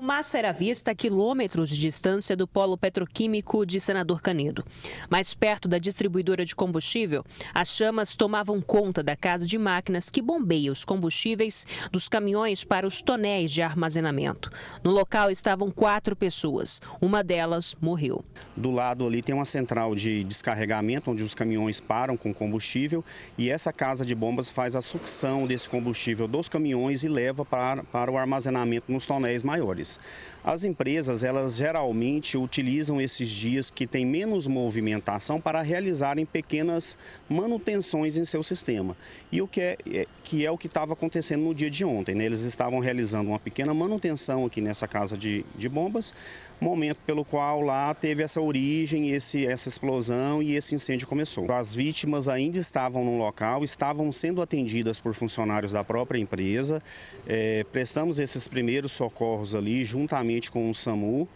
massa era vista a quilômetros de distância do polo petroquímico de Senador Canedo. Mais perto da distribuidora de combustível, as chamas tomavam conta da casa de máquinas que bombeia os combustíveis dos caminhões para os tonéis de armazenamento. No local estavam quatro pessoas. Uma delas morreu. Do lado ali tem uma central de descarregamento, onde os caminhões param com combustível e essa casa de bombas faz a sucção desse combustível dos caminhões e leva para, para o armazenamento nos tonéis maiores dias. As empresas, elas geralmente utilizam esses dias que tem menos movimentação para realizarem pequenas manutenções em seu sistema. E o que é, é, que é o que estava acontecendo no dia de ontem, né? eles estavam realizando uma pequena manutenção aqui nessa casa de, de bombas, momento pelo qual lá teve essa origem, esse, essa explosão e esse incêndio começou. As vítimas ainda estavam no local, estavam sendo atendidas por funcionários da própria empresa, é, prestamos esses primeiros socorros ali, juntamente com o SAMU,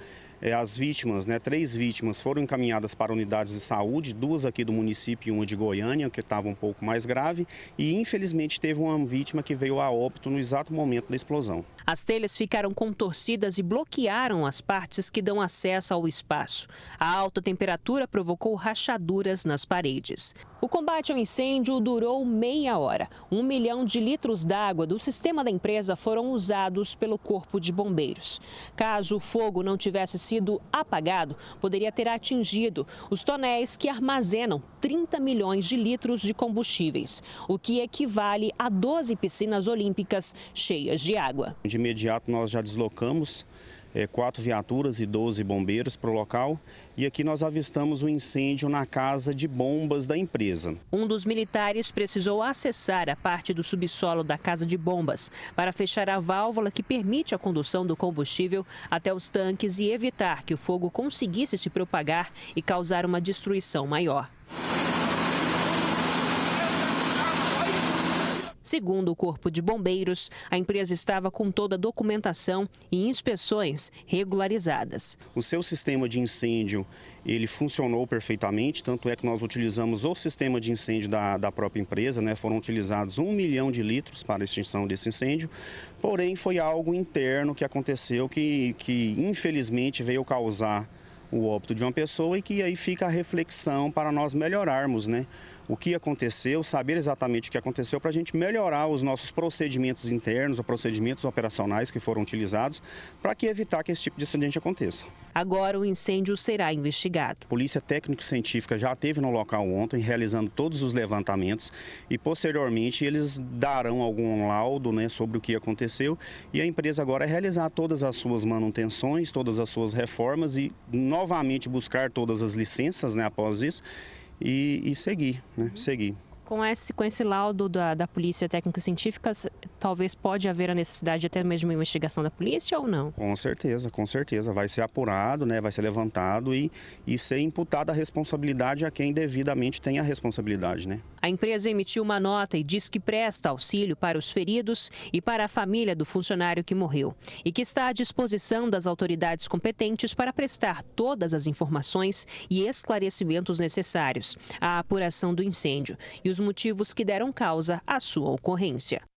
é, as vítimas, né, três vítimas foram encaminhadas para unidades de saúde, duas aqui do município e uma de Goiânia, que estava um pouco mais grave, e infelizmente teve uma vítima que veio a óbito no exato momento da explosão. As telhas ficaram contorcidas e bloquearam as partes que dão acesso ao espaço. A alta temperatura provocou rachaduras nas paredes. O combate ao incêndio durou meia hora. Um milhão de litros d'água do sistema da empresa foram usados pelo Corpo de Bombeiros. Caso o fogo não tivesse sido apagado, poderia ter atingido os tonéis que armazenam 30 milhões de litros de combustíveis, o que equivale a 12 piscinas olímpicas cheias de água de imediato nós já deslocamos é, quatro viaturas e 12 bombeiros para o local. E aqui nós avistamos um incêndio na casa de bombas da empresa. Um dos militares precisou acessar a parte do subsolo da casa de bombas para fechar a válvula que permite a condução do combustível até os tanques e evitar que o fogo conseguisse se propagar e causar uma destruição maior. Segundo o Corpo de Bombeiros, a empresa estava com toda a documentação e inspeções regularizadas. O seu sistema de incêndio ele funcionou perfeitamente, tanto é que nós utilizamos o sistema de incêndio da, da própria empresa, né? foram utilizados um milhão de litros para a extinção desse incêndio, porém foi algo interno que aconteceu que, que infelizmente veio causar o óbito de uma pessoa e que aí fica a reflexão para nós melhorarmos né, o que aconteceu, saber exatamente o que aconteceu para a gente melhorar os nossos procedimentos internos, os procedimentos operacionais que foram utilizados para que evitar que esse tipo de acidente aconteça. Agora o incêndio será investigado. A Polícia Técnico-Científica já esteve no local ontem, realizando todos os levantamentos e posteriormente eles darão algum laudo né, sobre o que aconteceu e a empresa agora é realizar todas as suas manutenções, todas as suas reformas e novamente buscar todas as licenças né, após isso e, e seguir, né? Uhum. Seguir. Com esse, com esse laudo da, da Polícia Técnico-Científica, talvez pode haver a necessidade até mesmo de uma investigação da polícia ou não? Com certeza, com certeza. Vai ser apurado, né? vai ser levantado e, e ser imputada a responsabilidade a quem devidamente tem a responsabilidade. Né? A empresa emitiu uma nota e diz que presta auxílio para os feridos e para a família do funcionário que morreu e que está à disposição das autoridades competentes para prestar todas as informações e esclarecimentos necessários à apuração do incêndio e os motivos que deram causa à sua ocorrência.